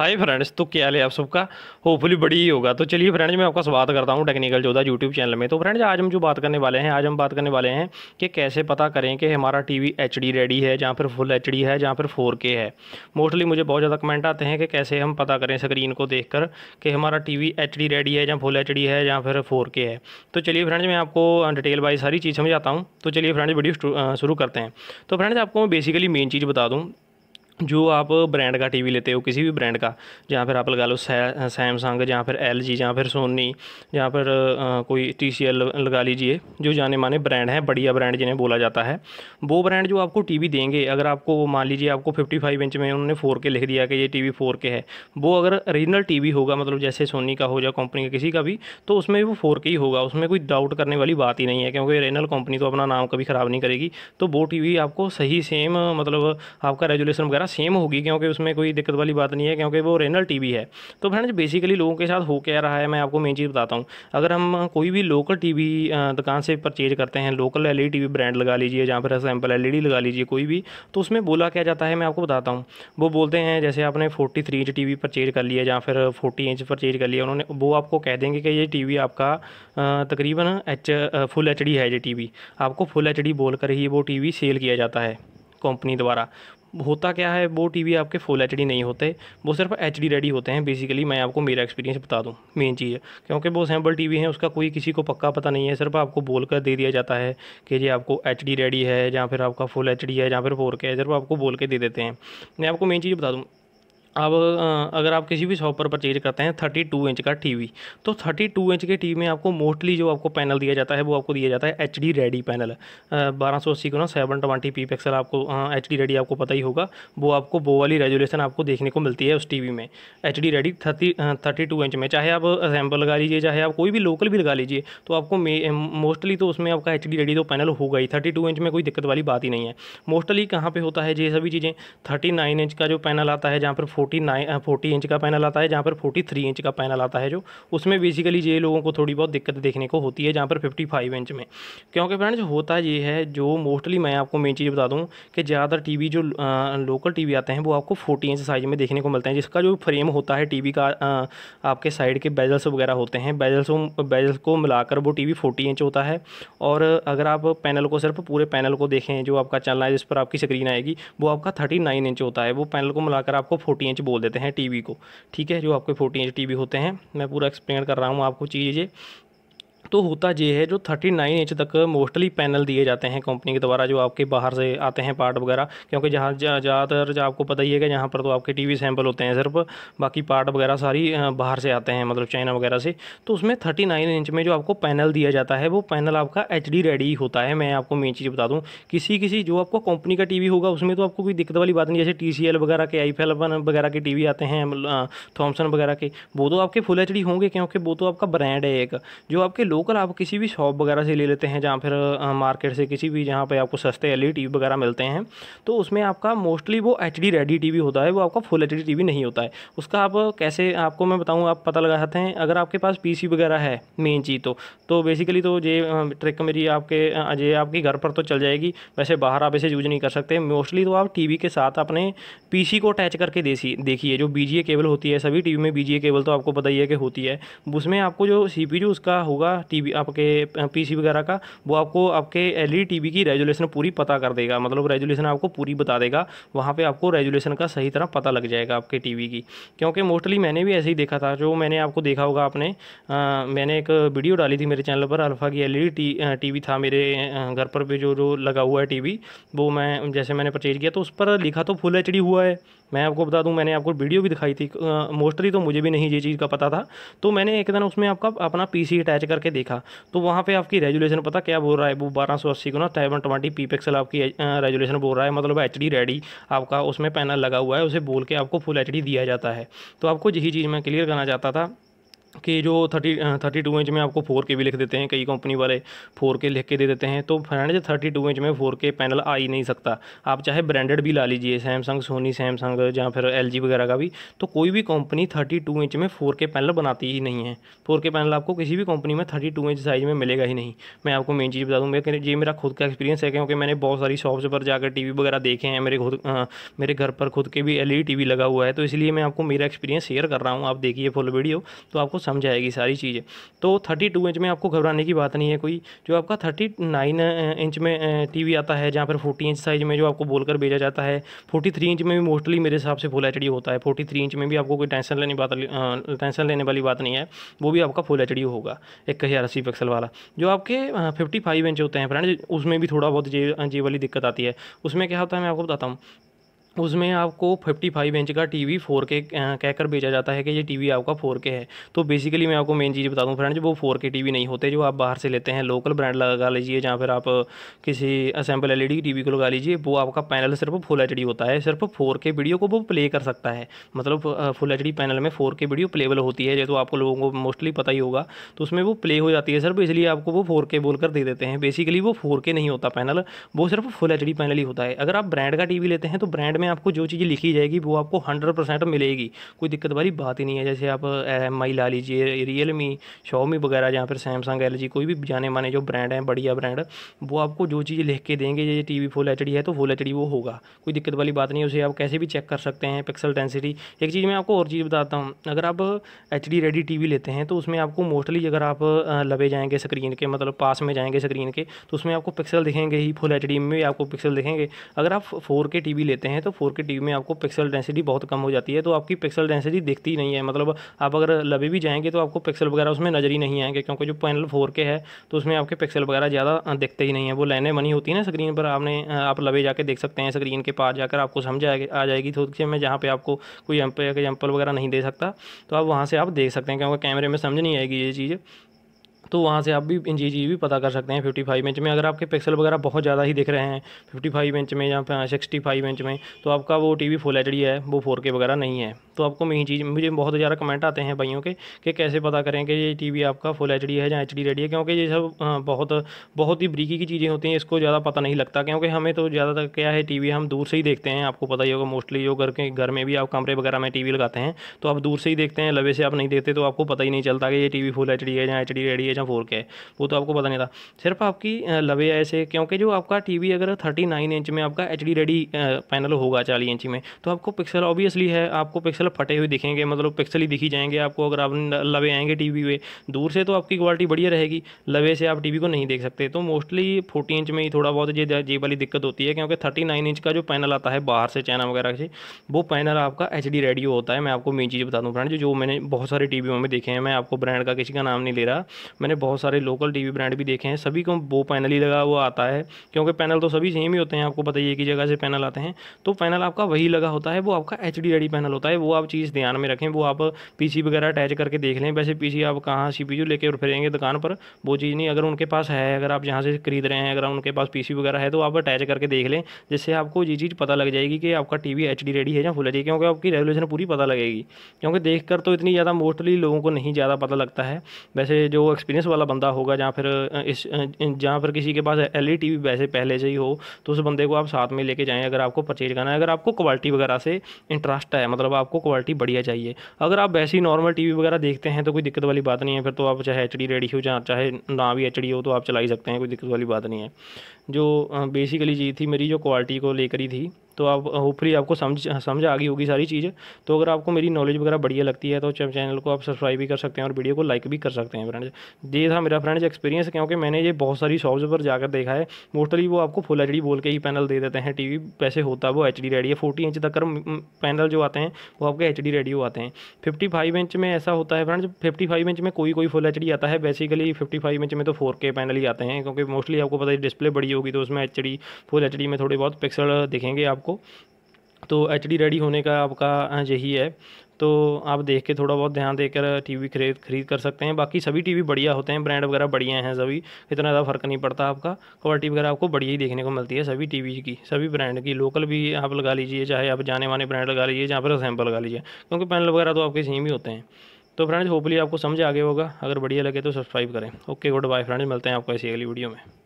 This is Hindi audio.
हाय फ्रेंड्स तो क्या है आप सबका होपफुली बड़ी ही होगा तो चलिए फ्रेंड्स मैं आपका स्वागत करता हूँ टेक्निकल जोधा यूट्यूब चैनल में तो फ्रेंड्स आज हम जो बात करने वाले हैं आज हम बात करने वाले हैं कि कैसे पता करें कि हमारा टीवी एचडी रेडी है या फिर फुल एचडी है या फिर फोर के है मोस्टली मुझे बहुत ज़्यादा कमेंट आते हैं कि कैसे हम पता करें स्क्रीन को देख कर कि हमारा टी वी रेडी है या फुल एच है या फिर फोर है तो चलिए फ्रेंड्स मैं आपको डिटेल अं वाइज सारी चीज़ समझाता हूँ तो चलिए फ्रेंड्स वीडियो शुरू करते हैं तो फ्रेंड्स आपको मैं बेसिकली मेन चीज़ बता दूँ जो आप ब्रांड का टीवी लेते हो किसी भी ब्रांड का जहाँ फिर आप लगा लो सैमसंग जहाँ फिर एल जी जहाँ फिर सोनी जहाँ पर कोई टी सी एल लगा लीजिए जो जाने माने ब्रांड हैं बढ़िया ब्रांड जिन्हें बोला जाता है वो ब्रांड जो आपको टीवी देंगे अगर आपको मान लीजिए आपको 55 इंच में उन्होंने के लिख दिया कि ये फोर के है वो अगर ओरिजिनल वी होगा मतलब जैसे सोनी का हो या कंपनी का किसी का भी तो उसमें वो के ही होगा उसमें कोई डाउट करने वाली बात ही नहीं है क्योंकि ओरिजिनल कंपनी तो अपना नाम कभी ख़राब नहीं करेगी तो वो टी आपको सही सेम मतलब आपका रेजुलेशन वगैरह सेम होगी क्योंकि उसमें कोई दिक्कत वाली बात नहीं है क्योंकि वो रेनल टीवी है तो फ्रेंड्स बेसिकली लोगों के साथ हो क्या रहा है मैं आपको मेन चीज़ बताता हूँ अगर हम कोई भी लोकल टीवी दुकान से परचेज करते हैं लोकल एल ई ब्रांड लगा लीजिए जहाँ पर सैम्पल एल e लगा लीजिए कोई भी तो उसमें बोला क्या जाता है मैं आपको बताता हूँ वो बोलते हैं जैसे आपने forty three inch T purchase कर लिया या फिर फोर्टी इंच परचेज कर लिया उन्होंने वो आपको कह देंगे कि ये टी आपका तकरीबन एच फुल एच है ये टी आपको फुल एच बोल कर ही वो टी सेल किया जाता है कंपनी द्वारा होता क्या है वो टीवी आपके फुल एच नहीं होते वो सिर्फ एच रेडी होते हैं बेसिकली मैं आपको मेरा एक्सपीरियंस बता दूँ मेन चीज़ क्योंकि वो सैम्पल टीवी है उसका कोई किसी को पक्का पता नहीं है सिर्फ आपको बोल कर दे दिया जाता है कि जी आपको एच रेडी है या फिर आपका फुल एच है या फिर फोर है सिर्फ आपको बोल के दे देते हैं मैं आपको मेन चीज़ बता दूँ अब अगर आप किसी भी शॉप पर परचेज करते हैं थर्टी टू इंच का टीवी तो थर्टी टू इंच के टीवी में आपको मोस्टली जो आपको पैनल दिया जाता है वो आपको दिया जाता है एच डी रेडी पैनल बारह सौ अस्सी को ना सेवन ट्वेंटी पी पिक्सल आपको एच डी रेडी आपको पता ही होगा वो आपको वो वाली रेजुलेशन आपको देखने को मिलती है उस टी वी में H D ready thirty thirty two inch में चाहे आप सैम्पल लगा लीजिए चाहे आप कोई भी लोकल भी लगा लीजिए तो आपको मोस्टली तो उसमें आपका एच डी रेडी तो पैनल होगा ही थर्टी टू इंच में कोई दिक्कत वाली बात ही नहीं है मोस्टली कहाँ पर होता है ये सभी चीज़ें थर्टी नाइन इंच का जो पैनल आता है जहाँ पर फोर्टी नाइन फोर्टी इंच का पैनल आता है जहाँ पर फोर्टी थ्री इंच का पैनल आता है जो उसमें बेसिकली ये लोगों को थोड़ी बहुत दिक्कत देखने को होती है जहाँ पर फिफ्टी फाइव इंच में क्योंकि फ्रेंड्स होता ये है जो मोस्टली मैं आपको मेन चीज़ बता दूँ कि ज़्यादातर टी जो लोकल टी आते हैं वो आपको फोर्टी इंच साइज़ में देखने को मिलते हैं जिसका जो फ्रेम होता है टी का आपके साइड के बेजल्स वगैरह होते हैं बेजल्स बेजल्स को मिलाकर वो टी वी फोर्टी इंच होता है और अगर आप पैनल को सिर्फ पूरे पैनल को देखें जो आपका चलना है जिस पर आपकी स्क्रीन आएगी वो आपका थर्टी नाइन इंच होता है वो पैनल को मिलाकर आपको फोर्टी इंच बोल देते हैं टीवी को ठीक है जो आपके फोर्टी इंच टीवी होते हैं मैं पूरा एक्सप्लेन कर रहा हूँ आपको चीज़ें तो होता ये है जो 39 इंच तक मोस्टली पैनल दिए जाते हैं कंपनी के द्वारा जो आपके बाहर से आते हैं पार्ट वगैरह क्योंकि जहाँ ज़्यादातर जा, आपको पता ही है कि यहाँ पर तो आपके टीवी सैम्पल होते हैं सिर्फ बाकी पार्ट वगैरह सारी बाहर से आते हैं मतलब चाइना वगैरह से तो उसमें थर्टी इंच में जो आपको पैनल दिया जाता है वो पैनल आपका एच रेडी होता है मैं आपको मेन चीज़ बता दूँ किसी किसी जो आपको कंपनी का टी होगा उसमें तो आपको कोई दिक्कत वाली बात नहीं जैसे टी वगैरह के आई वगैरह के टी आते हैं मतलब, थॉमसन वगैरह के वो तो आपके फुल एच होंगे क्योंकि वो तो आपका ब्रांड है एक जो आपके लोग लोकल आप किसी भी शॉप वगैरह से ले लेते हैं जहाँ फिर मार्केट से किसी भी जहाँ पर आपको सस्ते एल ई e वगैरह मिलते हैं तो उसमें आपका मोस्टली वो एच डी रेडी टी होता है वो आपका फुल एच डी नहीं होता है उसका आप कैसे आपको मैं बताऊँ आप पता लगा सकते हैं अगर आपके पास पी वगैरह है मेन चीज़ तो तो बेसिकली तो ये ट्रिक मेरी आपके ये आपके घर पर तो चल जाएगी वैसे बाहर आप इसे यूज नहीं कर सकते मोस्टली तो आप वी के साथ अपने सी को अटैच करके देसी देखिए जो ए केबल होती है सभी वी में ए केबल तो आपको पता ही है कि होती है उसमें आपको जो जो उसका होगा टीवी आपके पीसी वगैरह का वो आपको आपके एलईडी टीवी e की रेजुलेशन पूरी पता कर देगा मतलब रेजुलेशन आपको पूरी बता देगा वहाँ पर आपको रेजुलेशन का सही तरह पता लग जाएगा आपके टीवी की क्योंकि मोस्टली मैंने भी ऐसे ही देखा था जो मैंने आपको देखा होगा आपने आ, मैंने एक वीडियो डाली थी मेरे चैनल पर अल्फ़ा की एल वी e था मेरे घर पर भी जो जो लगा हुआ है वी वो मैं जैसे मैंने परचेज किया तो उस पर लिखा तो फुल एच हुआ है मैं आपको बता दूं मैंने आपको वीडियो भी दिखाई थी मोस्टली तो मुझे भी नहीं ये चीज़ का पता था तो मैंने एक दिन उसमें आपका अपना पीसी अटैच करके देखा तो वहाँ पे आपकी रेजुलेशन पता क्या बोल रहा है वो बारह सौ अस्सी को ना सेवन ट्वेंटी पी पिक्सल आपकी रेजुलेशन बोल रहा है मतलब एच रेडी आपका उसमें पैनल लगा हुआ है उसे बोल के आपको फुल एच दिया जाता है तो आपको यही चीज़ मैं क्लियर करना चाहता था कि जो थर्टी थर्टी टू इंच में आपको फोर के भी लिख देते हैं कई कंपनी वाले फोर के लिख के दे देते हैं तो फ्रेंड्स थर्टी टू इंच में फोर के पैनल आ ही नहीं सकता आप चाहे ब्रांडेड भी ला लीजिए सैमसंग सोनी सैमसंग या फिर एल वगैरह का भी तो कोई भी कंपनी थर्टी टू इंच में फोर के पैनल बनाती ही नहीं है फोर के पैनल आपको किसी भी कंपनी में थर्टी टू इंच साइज़ में मिलेगा ही नहीं मैं आपको मेन चीज़ बता दूँ मैं ये मेरा खुद का एक्सपीरियंस है क्योंकि मैंने बहुत सारी शॉप्स पर जाकर टी वगैरह देखे हैं मेरे खुद मेरे घर पर खुद के भी एल ई लगा हुआ है तो इसलिए मैं आपको मेरा एक्सपीरियंस शेयर कर रहा हूँ आप देखिए फुल वीडियो तो आपको समझ आएगी सारी चीज़ें तो थर्टी टू इंच में आपको घबराने की बात नहीं है कोई जो आपका थर्टी नाइन इंच में टीवी आता है जहाँ पर फोर्टी इंच साइज में जो आपको बोलकर भेजा जाता है फोर्टी थ्री इंच में भी मोस्टली मेरे हिसाब से फुल एच होता है फोर्टी थ्री इंच में भी आपको कोई टेंशन लेने बात टेंशन लेने वाली बात नहीं है वो भी आपका फुल एच होगा एक हज़ार अस्सी पिक्सल वाला जो आपके फिफ्टी फाइव इंच होते हैं फ्रेंड उसमें भी थोड़ा बहुत जे जे वाली दिक्कत आती है उसमें क्या होता है मैं आपको बताता हूँ उसमें आपको 55 इंच का टीवी 4K कहकर भेजा जाता है कि ये टीवी आपका 4K है तो बेसिकली मैं आपको मेन चीज़ बता दूं फ्रेंड्स वो 4K टीवी नहीं होते जो आप बाहर से लेते हैं लोकल ब्रांड लगा लीजिए जहाँ फिर आप किसी असेंबल एल ई टीवी को लगा लीजिए वो आपका पैनल सिर्फ फुल एच होता है सिर्फ फोर वीडियो को वो प्ले कर सकता है मतलब फुल एच पैनल में फोर वीडियो प्लेबल होती है जो तो आपको लोगों को मोस्टली पता ही होगा तो उसमें वो प्ले हो जाती है सिर्फ तो इसलिए आपको वो फोर बोलकर दे देते हैं बेसिकली वो फोर नहीं होता पैनल वो सिर्फ फुल एच पैनल ही होता है अगर आप ब्रांड का टी लेते हैं तो ब्रांड में आपको जो चीज़ लिखी जाएगी वो आपको हंड्रेड परसेंट मिलेगी कोई दिक्कत वाली बात ही नहीं है जैसे आप एम आई ला लीजिए रियल मी शॉमी वगैरह या फिर सैमसंग एल जी कोई भी जाने माने जो ब्रांड हैं बढ़िया ब्रांड वो आपको जो चीज़ लिख के देंगे ये T V full H D है तो फुल एच डी वो होगा कोई दिक्कत वाली बात नहीं है उसे आप कैसे भी चेक कर सकते हैं पिक्सल डेंसिटी एक चीज़ मैं आपको और चीज़ बताता हूँ अगर आप H D ready T V लेते हैं तो उसमें आपको मोस्टली अगर आप लबे जाएंगे स्क्रीन के मतलब पास में जाएंगे स्क्रीन के तो उसमें आपको पिक्सल दिखेंगे ही फुल एच डी में भी आपको पिक्सल दिखेंगे अगर आप फोर के टी वी लेते हैं तो तो फोर के टीवी में आपको पिक्सल डेंसिटी बहुत कम हो जाती है तो आपकी पिक्सल डेंसिटी दिखती नहीं है मतलब आप अगर लबे भी जाएंगे तो आपको पिक्सल वगैरह उसमें नजर ही नहीं आएंगे क्योंकि जो पैनल फोर के है तो उसमें आपके पिक्सल वगैरह ज़्यादा दिखते ही नहीं है वो लाइने बनी होती है ना स्क्रीन पर आपने आप लबे जाकर देख सकते हैं स्क्रीन के पास जाकर आपको समझ आ जाएगी थोड़ी सी में जहाँ पर आपको कोई एम्पल वगैरह नहीं दे सकता तो आप वहाँ से आप देख सकते हैं क्योंकि कैमरे में समझ नहीं आएगी ये चीज़ तो वहाँ से आप भी इन चीज़ भी पता कर सकते हैं फिफ्टी फाइव इंच में अगर आपके पिक्सल वगैरह बहुत ज़्यादा ही दिख रहे हैं फिफ्टी फाइव इंच में या सिक्सटी फाइव इंच में तो आपका वो टी वी फुल एच है वो फोर के वगैरह नहीं है तो आपको मेन चीज़ मुझे बहुत ज़्यादा कमेंट आते हैं भाइयों के कि कैसे पता करें कि ये टीवी आपका फुल एच है या एच रेडी है क्योंकि ये सब हाँ, बहुत बहुत ही बरीकी की चीज़ें होती हैं इसको ज़्यादा पता नहीं लगता क्योंकि हमें तो ज़्यादातर क्या है वी हम दूर से ही देखते हैं आपको पता ही होगा मोस्टली जो घर के घर में भी आप कमरे वगैरह में वी लगाते हैं तो आप दूर से ही देखते हैं लवे से आप नहीं देखते तो आपको पता ही नहीं चलता कि ये वी फुल एच है या एच रेडी है या फोर है वो तो आपको पता नहीं था सिर्फ आपकी लवे ऐसे क्योंकि जो आपका वी अगर थर्टी इंच में आपका एच रेडी पैनल होगा चालीस इंच में तो आपको पिक्सल ऑब्वियसली है आपको पिक्सल मतलब फटे हुए दिखेंगे मतलब पिक्सल ही दिखी जाएंगे आपको अगर आप लवे आएंगे टीवी पे दूर से तो आपकी क्वालिटी बढ़िया रहेगी लवे से आप टीवी को नहीं देख सकते तो मोस्टली फोर्टी इंच में ही थोड़ा बहुत ये जे वाली दिक्कत होती है क्योंकि थर्टी नाइन इंच का जो पैनल आता है बाहर से चाइना वगैरह से वो पैनल आपका एच डी रेडियो होता है मैं आपको मेन चीज़ बता दूँ ब्रांड जो मैंने बहुत सारे टी में देखे हैं मैं आपको ब्रांड का किसी का नाम नहीं ले रहा मैंने बहुत सारे लोकल टी वी ब्रांड भी देखे हैं सभी को वो पैनल ही लगा हुआ आता है क्योंकि पैनल तो सभी सेम ही होते हैं आपको पता ही कि जगह से पैनल आते हैं तो पैनल आपका वही लगा होता है वो आपका एच डी रेडी पैनल होता है वो आप चीज़ ध्यान में रखें वो आप पी वगैरह अटैच करके देख लें वैसे पी आप कहाँ सीपीयू लेके उठ फिरेंगे दुकान पर वो चीज़ नहीं अगर उनके पास है अगर आप जहाँ से खरीद रहे हैं अगर उनके पास पी वगैरह है तो आप अटैच करके देख लें जिससे आपको ये चीज़ पता लग जाएगी कि आपका टी वी रेडी है या फुल एच क्योंकि आपकी रेगुलेशन पूरी पता लगेगी क्योंकि देख तो इतनी ज़्यादा मोस्टली लोगों को नहीं ज़्यादा पता लगता है वैसे जो एक्सपीरियंस वाला बंदा होगा जहाँ फिर इस जहाँ पर किसी के पास एल ई टी वैसे पहले से ही हो तो उस बंदे को आप साथ में लेके जाएं अगर आपको परचेज करना है अगर आपको क्वालिटी वगैरह से इंटरेस्ट है मतलब आपको क्वालिटी बढ़िया चाहिए अगर आप वैसे ही नॉर्मल टीवी वगैरह देखते हैं तो कोई दिक्कत वाली बात नहीं है फिर तो आप चाहे एच डी रेडी हो चाहे ना भी एच डी हो तो आप चला ही सकते हैं कोई दिक्कत वाली बात नहीं है जो बेसिकली चीज़ थी मेरी जो क्वालिटी को लेकर ही थी तो आप होपफुली आपको समझ समझ आ गई होगी सारी चीज़ें तो अगर आपको मेरी नॉलेज वगैरह बढ़िया लगती है तो चैनल को आप सब्सक्राइब भी कर सकते हैं और वीडियो को लाइक भी कर सकते हैं फ्रेंड्स ये था मेरा फ्रेंड्स एक्सपीरियंस क्योंकि मैंने ये बहुत सारी शॉप्स पर जाकर देखा है मोस्टली वो आपको फुल एच e बोल के ही पैनल दे देते हैं टी वैसे होता है वो एच रेडी है फोर्टी इंच तक पैनल जो आते हैं वो आपके एच डी रेडियो आते हैं फिफ्टी फाइव इंच में ऐसा होता है फ्रेंड्स फिफ्टी फाइव इंच में कोई कोई फुल एच आता है बेसिकली फिफ्टी फाइव इंच में तो फोर के पैनल ही आते हैं क्योंकि मोस्टली आपको पता है डिस्प्ले बड़ी होगी तो उसमें एच फुल एच में थोड़े बहुत पिक्सल दिखेंगे आपको तो एच रेडी होने का आपका यही है तो आप देख के थोड़ा बहुत ध्यान देकर टीवी खरीद खरीद कर सकते हैं बाकी सभी टीवी बढ़िया होते हैं ब्रांड वगैरह बढ़िया हैं सभी इतना ज़्यादा फ़र्क नहीं पड़ता आपका क्वालिटी वगैरह आपको बढ़िया ही देखने को मिलती है सभी टीवी की सभी ब्रांड की लोकल भी आप लगा लीजिए चाहे आप जाने वाने ब्रांड लगा लीजिए जहाँ पर सैम्पल लगा लीजिए क्योंकि पैनल वगैरह तो आपके सेम ही होते हैं तो फ्रेंड्स होपली आपको समझ आगे होगा अगर बढ़िया लगे तो सब्सक्राइब करें ओके गुड बाय फ्रेंड्स मिलते हैं आपको ऐसी अगली वीडियो में